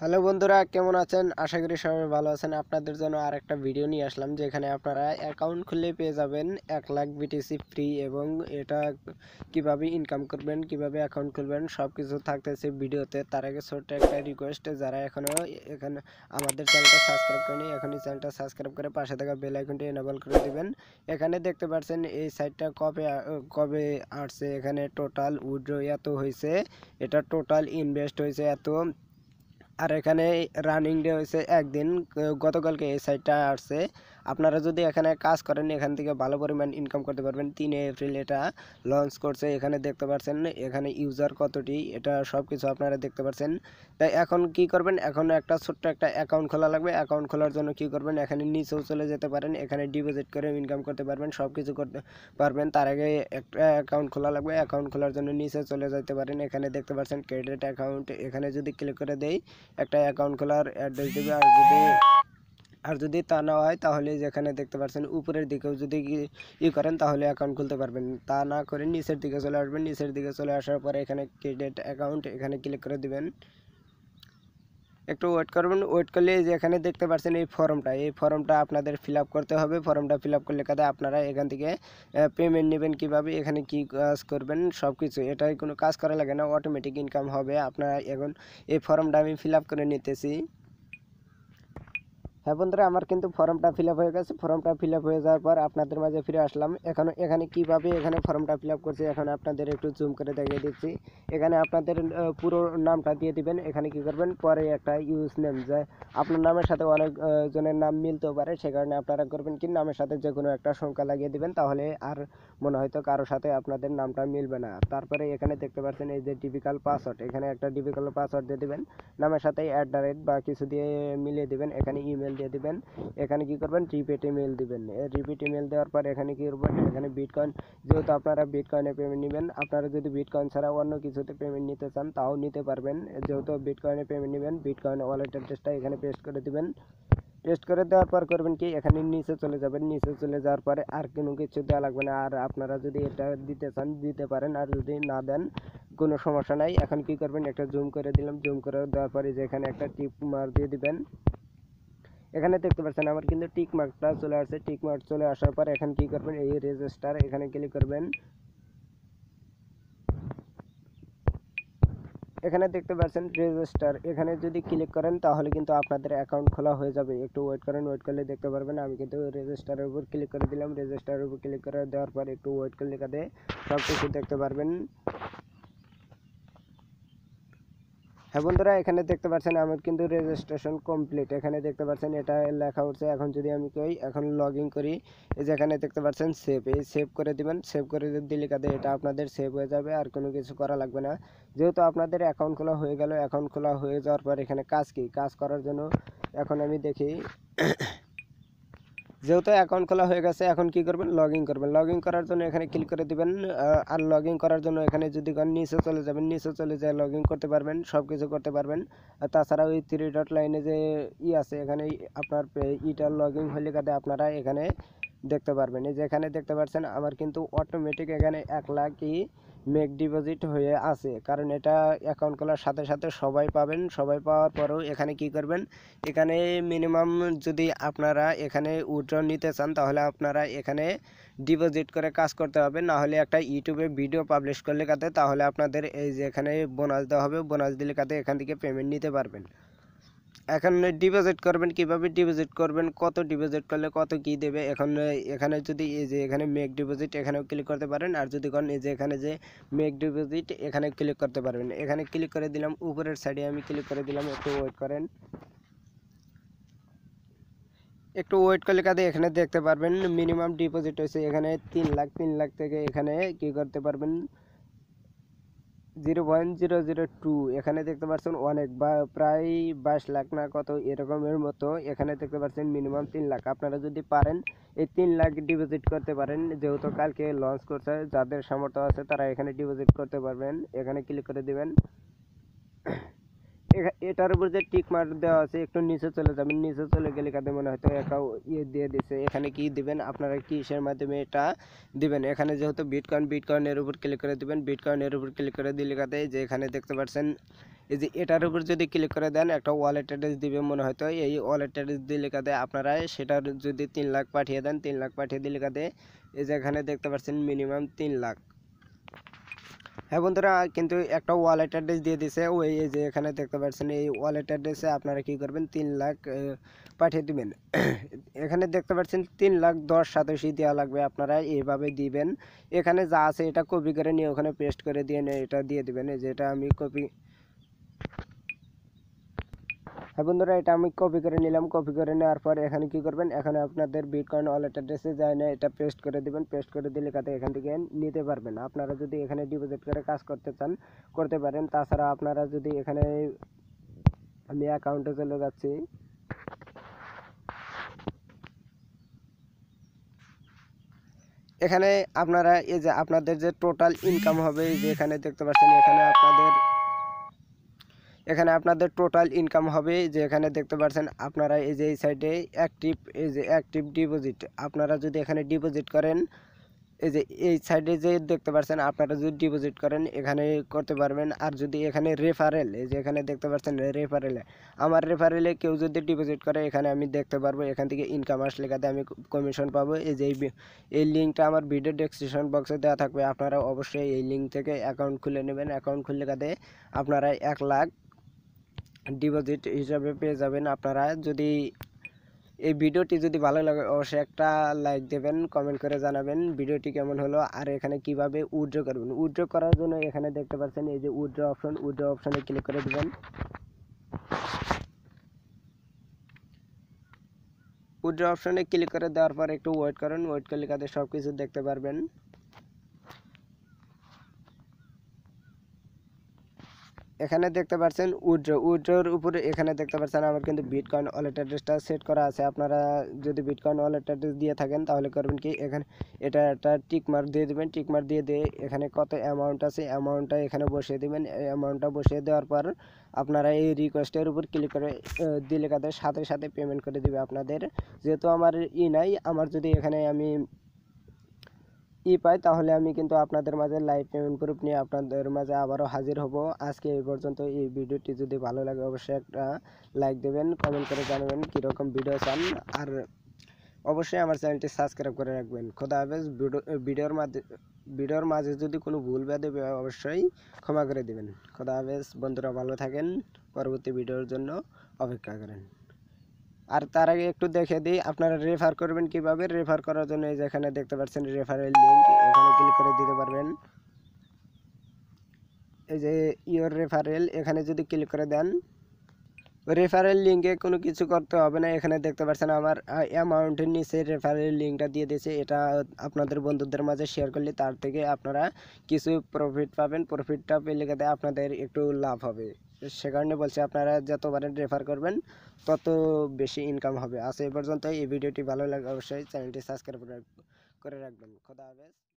hello বন্ধুরা কেমন আছেন আশা করি সবাই ভালো আছেন আপনাদের জন্য আর একটা ভিডিও নিয়ে আসলাম যেখানে আপনারা অ্যাকাউন্ট খুলে পেয়ে যাবেন এক লাখ বিটিসি ফ্রি এবং এটা কিভাবে ইনকাম করবেন কিভাবে অ্যাকাউন্ট খুলবেন সব কিছু থাকতেছে ভিডিওতে তার আগে ছোট্ট একটা রিকোয়েস্ট যারা এখনও এখানে আমাদের চ্যানেলটা সাবস্ক্রাইব করেনি এখনই চ্যানেলটা সাবস্ক্রাইব করে পাশে থাকা বেল আইকনটি এনেবল করে দেবেন এখানে দেখতে পাচ্ছেন এই সাইটটা কবে কবে আসছে এখানে টোটাল উইড্রো এত হয়েছে এটা টোটাল ইনভেস্ট হয়েছে এত আর এখানে রানিং ডে হয়েছে একদিন গতকালকে এই সাইটটা আসছে আপনারা যদি এখানে কাজ করেন এখান থেকে ভালো পরিমাণ ইনকাম করতে পারবেন তিন এপ্রিল এটা লঞ্চ করছে এখানে দেখতে পাচ্ছেন এখানে ইউজার কতটি এটা সব কিছু আপনারা দেখতে পাচ্ছেন তাই এখন কি করবেন এখন একটা ছোট্ট একটা অ্যাকাউন্ট খোলা লাগবে অ্যাকাউন্ট খোলার জন্য কি করবেন এখানে নিচেও চলে যেতে পারেন এখানে ডিপোজিট করে ইনকাম করতে পারবেন সব কিছু করতে পারবেন তার আগে একটা অ্যাকাউন্ট খোলা লাগবে অ্যাকাউন্ট খোলার জন্য নিচে চলে যেতে পারেন এখানে দেখতে পাচ্ছেন ক্রেডিট অ্যাকাউন্ট এখানে যদি ক্লিক করে দেয় একটা অ্যাকাউন্ট খোলার অ্যাড্রেস দেবে আর যদি আর যদি তা না হয় তাহলে যেখানে দেখতে পাচ্ছেন উপরের দিকেও যদি ই করেন তাহলে অ্যাকাউন্ট খুলতে পারবেন তা না করে নিচের দিকে চলে আসবেন নিচের দিকে চলে আসার পরে এখানে ক্রেডিট অ্যাকাউন্ট এখানে ক্লিক করে দিবেন একটু ওয়েট করবেন ওয়েট করলে যে এখানে দেখতে পাচ্ছেন এই ফর্মটা এই ফর্মটা আপনাদের ফিল করতে হবে ফর্মটা ফিল করলে কাদা আপনারা এখান থেকে পেমেন্ট নেবেন কিভাবে এখানে কি কাজ করবেন সব কিছু এটাই কোনো কাজ করা লাগে না অটোমেটিক ইনকাম হবে আপনারা এখন এই ফর্মটা আমি ফিল করে নিতেছি হ্যাঁ বন্ধুরা আমার কিন্তু ফর্মটা ফিল হয়ে গেছে ফর্মটা ফিল হয়ে যাওয়ার পর আপনাদের মাঝে ফিরে আসলাম এখন এখানে কিভাবে এখানে ফর্মটা ফিল করছে এখন আপনাদের একটু জুম করে দেখিয়ে দিচ্ছি এখানে আপনাদের পুরো নামটা দিয়ে দিবেন এখানে কি করবেন পরে একটা ইউজ নেম যায় আপনার নামের সাথে অনেক জনের নাম মিলতেও পারে সে কারণে আপনারা করবেন কি নামের সাথে যে কোনো একটা সংখ্যা লাগিয়ে দিবেন তাহলে আর মনে হয়তো কারো সাথে আপনাদের নামটা মিলবে না তারপরে এখানে দেখতে পাচ্ছেন এই যে টিপিক্যাল পাসওয়ার্ড এখানে একটা টিপিক্যাল পাসওয়ার্ড দিয়ে দিবেন নামের সাথে অ্যাট বা কিছু দিয়ে মিলিয়ে দিবেন এখানে ইমেল দিয়ে দেবেন এখানে কি করবেন রিপিট ইমেল দিবেন রিপিট ইমেল দেওয়ার পর এখানে কি করবেন এখানে বিটকয়েন যেহেতু আপনারা বিটকয়েনে পেমেন্ট নেবেন আপনারা যদি বিটকয়েন ছাড়া অন্য কিছুতে পেমেন্ট নিতে চান তাও নিতে পারবেন যেহেতু বিটকয়েনে পেমেন্ট নেবেন বিটকয়েন ওয়ালেট অ্যাড্রেসটা এখানে পেস্ট করে দিবেন পেস্ট করে দেওয়ার পর করবেন কি এখানে নিচে চলে যাবেন নিচে চলে যাওয়ার পরে আর কোনো কিছু দেওয়া লাগবে না আর আপনারা যদি এটা দিতে চান দিতে পারেন আর যদি না দেন কোনো সমস্যা নাই এখন কি করবেন একটা জুম করে দিলাম জুম করে দেওয়ার পরে যে এখানে একটা টিপ মার দিয়ে দিবেন এখানে দেখতে পাচ্ছেন আমার কিন্তু টিক মার্কটা চলে আসছে টিক মার্ক চলে আসার পর এখন কি করবেন এই রেজিস্টার এখানে ক্লিক করবেন এখানে দেখতে পাচ্ছেন রেজিস্টার এখানে যদি ক্লিক করেন তাহলে কিন্তু আপনাদের অ্যাকাউন্ট খোলা হয়ে যাবে একটু ওয়েট করেন ওয়েট করলে দেখতে পারবেন আমি কিন্তু রেজিস্টারের উপর ক্লিক করে দিলাম রেজিস্টার এর উপর ক্লিক করে দেওয়ার পর একটু ওয়েট করলে দেখতে পারবেন হ্যাঁ বন্ধুরা এখানে দেখতে পাচ্ছেন আমার কিন্তু রেজিস্ট্রেশন কমপ্লিট এখানে দেখতে পাচ্ছেন এটা লেখা উঠছে এখন যদি আমি কই এখন লগ করি এই যে এখানে দেখতে পাচ্ছেন সেভ এই সেভ করে দিবেন সেভ করে দিলে কাদের এটা আপনাদের সেভ হয়ে যাবে আর কোনো কিছু করা লাগবে না যেহেতু আপনাদের অ্যাকাউন্ট খোলা হয়ে গেল অ্যাকাউন্ট খোলা হয়ে যাওয়ার পর এখানে কাজ কি কাজ করার জন্য এখন আমি দেখি যেহেতু অ্যাকাউন্ট খোলা হয়ে গেছে এখন কি করবেন লগ ইন করবেন লগ করার জন্য এখানে ক্লিক করে দিবেন আর লগ করার জন্য এখানে যদি নিচে চলে যাবেন নিচে চলে যায় লগ করতে পারবেন সব কিছু করতে পারবেন তাছাড়া ওই থ্রি ডট লাইনে যে ই আছে এখানে আপনার ইটার লগ ইন হলে কাতে আপনারা এখানে দেখতে পারবেন এই যে এখানে দেখতে পাচ্ছেন আমার কিন্তু অটোমেটিক এখানে এক লাখ ই মেক ডিপোজিট হয়ে আছে কারণ এটা অ্যাকাউন্ট খোলার সাথে সাথে সবাই পাবেন সবাই পাওয়ার পরেও এখানে কি করবেন এখানে মিনিমাম যদি আপনারা এখানে উইড্র নিতে চান তাহলে আপনারা এখানে ডিপোজিট করে কাজ করতে হবে না হলে একটা ইউটিউবে ভিডিও পাবলিশ করলে কাতে তাহলে আপনাদের এই যে এখানে বোনাস দেওয়া হবে বোনাস দিলে কাতে এখান থেকে পেমেন্ট নিতে পারবেন এখন ডিপোজিট করবেন কিভাবে ডিপোজিট করবেন কত ডিপোজিট করলে কত কি দেবে এখন এখানে যদি এই যে এখানে মেক ডিপোজিট এখানেও ক্লিক করতে পারেন আর যদি কোন এই যে এখানে যে মেক ডিপোজিট এখানে ক্লিক করতে পারবেন এখানে ক্লিক করে দিলাম উপরের সাইডে আমি ক্লিক করে দিলাম একটু ওয়েট করেন একটু ওয়েট করলে কাদের এখানে দেখতে পারবেন মিনিমাম ডিপোজিট হয়েছে এখানে তিন লাখ তিন লাখ থেকে এখানে কি করতে পারবেন zero one zero zero two এখানে দেখতে পাচ্ছেন অনেক বা প্রায় বাইশ লাখ না কত এরকমের মতো এখানে দেখতে পাচ্ছেন মিনিমাম তিন লাখ আপনারা যদি পারেন এই তিন লাখ ডিপোজিট করতে পারেন যেহেতু কালকে লঞ্চ করছে যাদের সামর্থ্য আছে তারা এখানে ডিপোজিট করতে পারবেন এখানে ক্লিক করে দিবেন এটার উপর যে টিক মার্ক দেওয়া আছে একটু নিচে চলে যাবেন নিচে চলে গেলে কাদের মনে হয়তো একটা ইয়ে দিয়ে দিছে এখানে কি দিবেন আপনারা কিসের মাধ্যমে এটা দিবেন এখানে যেহেতু বিটকয়েন বিটকয়েনের উপর ক্লিক করে দিবেন বিটকয়েনের উপর ক্লিক করে দিলে কাতে যে এখানে দেখতে পাচ্ছেন এই যে এটার উপর যদি ক্লিক করে দেন একটা ওয়ালেট অ্যাড্রেস দিবে মনে হয়তো এই ওয়ালেট অ্যাড্রেস দিলে কাতে আপনারা সেটার যদি তিন লাখ পাঠিয়ে দেন তিন লাখ পাঠিয়ে দিলে কাতে এই যে এখানে দেখতে পাচ্ছেন মিনিমাম তিন লাখ হ্যাঁ বন্ধুরা কিন্তু একটা ওয়ালেট অ্যাড্রেস দিয়ে দিছে ওই যে এখানে দেখতে পাচ্ছেন এই ওয়ালেট অ্যাড্রেসে আপনারা কি করবেন তিন লাখ পাঠিয়ে দিবেন এখানে দেখতে পাচ্ছেন তিন লাখ দশ সাতাশি দেওয়া লাগবে আপনারা এইভাবে দিবেন এখানে যা আছে এটা কপি করে নিয়ে ওখানে পেস্ট করে দিয়ে এটা দিয়ে দিবেন যেটা আমি কপি হ্যাঁ বন্ধুরা এটা আমি কপি করে নিলাম কপি করে নেওয়ার পর এখানে কি করবেন এখানে আপনাদের বিটকয়েন ওয়ালেট অ্যাড্রেসে যায় না এটা পেস্ট করে দেবেন পেস্ট করে দিলে কাতে এখান থেকে নিতে পারবেন আপনারা যদি এখানে ডিপোজিট করে কাজ করতে চান করতে পারেন তাছাড়া আপনারা যদি এখানে আমি অ্যাকাউন্টে চলে যাচ্ছি এখানে আপনারা এই যে আপনাদের যে টোটাল ইনকাম হবে এই যে এখানে দেখতে পাচ্ছেন এখানে আপনাদের এখানে আপনাদের টোটাল ইনকাম হবে যে এখানে দেখতে পাচ্ছেন আপনারা এই যে এই সাইডে অ্যাক্টিভ এই যে অ্যাক্টিভ ডিপোজিট আপনারা যদি এখানে ডিপোজিট করেন এই যে এই সাইডে যে দেখতে পাচ্ছেন আপনারা যদি ডিপোজিট করেন এখানে করতে পারবেন আর যদি এখানে রেফারেল এই যে এখানে দেখতে পাচ্ছেন রেফারেলে আমার রেফারেলে কেউ যদি ডিপোজিট করে এখানে আমি দেখতে পারবো এখান থেকে ইনকাম আসলে কাতে আমি কমিশন পাবো এই যে এই লিঙ্কটা আমার ভিডিও ডেসক্রিপশন বক্সে দেওয়া থাকবে আপনারা অবশ্যই এই লিঙ্ক থেকে অ্যাকাউন্ট খুলে নেবেন অ্যাকাউন্ট খুললে কাতে আপনারা এক লাখ ডিপোজিট হিসাবে পেয়ে যাবেন আপনারা যদি এই ভিডিওটি যদি ভালো লাগে অবশ্যই একটা লাইক দেবেন কমেন্ট করে জানাবেন ভিডিওটি কেমন হলো আর এখানে কিভাবে উইড্রো করবেন উইড্রো করার জন্য এখানে দেখতে পাচ্ছেন এই যে উইড্রো অপশন উইড্রো অপশনে ক্লিক করে দেবেন উইড্রো অপশনে ক্লিক করে দেওয়ার পর একটু ওয়েট করেন ওয়েট করলে কাদের সব কিছু দেখতে পারবেন এখানে দেখতে পাচ্ছেন উইড্রো উইড্রোর উপরে এখানে দেখতে পাচ্ছেন আমার কিন্তু বিটকয়েন ওয়ালেট অ্যাড্রেসটা সেট করা আছে আপনারা যদি বিটকয়েন ওয়ালেট অ্যাড্রেস দিয়ে থাকেন তাহলে করবেন কি এখানে এটা একটা টিকমার্ক দিয়ে দেবেন টিকমার্ক দিয়ে দিয়ে এখানে কত অ্যামাউন্ট আছে অ্যামাউন্টটা এখানে বসিয়ে দেবেন অ্যামাউন্টটা বসিয়ে দেওয়ার পর আপনারা এই রিকোয়েস্টের উপর ক্লিক করে দিলে কাদের সাথে সাথে পেমেন্ট করে দিবে আপনাদের যেহেতু আমার ই নাই আমার যদি এখানে আমি ই পাই তাহলে আমি কিন্তু আপনাদের মাঝে লাইভ পেমেন্ট প্রুফ নিয়ে আপনাদের মাঝে আবারও হাজির হব আজকে এই পর্যন্ত এই ভিডিওটি যদি ভালো লাগে অবশ্যই একটা লাইক দেবেন কমেন্ট করে জানাবেন কীরকম ভিডিও চান আর অবশ্যই আমার চ্যানেলটি সাবস্ক্রাইব করে রাখবেন খোদা হাফেজ ভিডিওর মাঝে ভিডিওর মাঝে যদি কোনো ভুল ব্যাধে অবশ্যই ক্ষমা করে দেবেন খোদা হাফেজ বন্ধুরা ভালো থাকেন পরবর্তী ভিডিওর জন্য অপেক্ষা করেন আর তার আগে একটু দেখে দিই আপনারা রেফার করবেন কিভাবে রেফার করার জন্য এই যেখানে দেখতে পাচ্ছেন রেফারের লিঙ্ক এখানে ক্লিক করে দিতে পারবেন এই যে ইয়োর রেফারেল এখানে যদি ক্লিক করে দেন রেফারেল লিঙ্কে কোনো কিছু করতে হবে না এখানে দেখতে পাচ্ছেন আমার অ্যামাউন্টের নিচে রেফারেল লিঙ্কটা দিয়ে দিয়েছে এটা আপনাদের বন্ধুদের মাঝে শেয়ার করলে তার থেকে আপনারা কিছু প্রফিট পাবেন প্রফিটটা পেলে যাতে আপনাদের একটু লাভ হবে সে কারণে বলছি আপনারা যতবারে রেফার করবেন তত বেশি ইনকাম হবে আজ এই পর্যন্ত এই ভিডিওটি ভালো লাগে অবশ্যই চ্যানেলটি সাবস্ক্রাইব করে রাখবেন খোদা হাফেজ